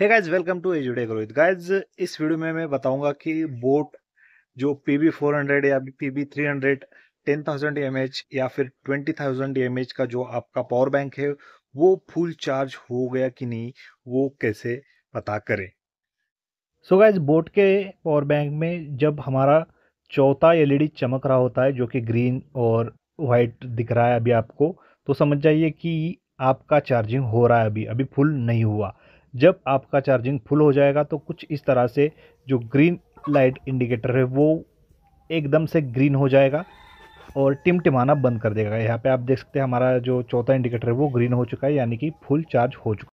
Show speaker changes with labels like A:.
A: hey guys welcome to एजुडे ग्रोहित guys इस वीडियो में मैं बताऊंगा कि बोट जो पी बी फोर हंड्रेड या P B three hundred ten thousand M H या फिर ट्वेंटी थाउजेंड एम एच का जो आपका पावर बैंक है वो फुल चार्ज हो गया कि नहीं वो कैसे पता करें सो गाइज बोट के पावर बैंक में जब हमारा चौथा एलईडी e चमक रहा होता है जो कि ग्रीन और वाइट दिख रहा है अभी आपको तो समझ जाइए कि आपका चार्जिंग हो रहा है अभी अभी फुल नहीं हुआ जब आपका चार्जिंग फुल हो जाएगा तो कुछ इस तरह से जो ग्रीन लाइट इंडिकेटर है वो एकदम से ग्रीन हो जाएगा और टिमटिमाना बंद कर देगा यहाँ पे आप देख सकते हैं हमारा जो चौथा इंडिकेटर है वो ग्रीन हो चुका है यानी कि फुल चार्ज हो चुका है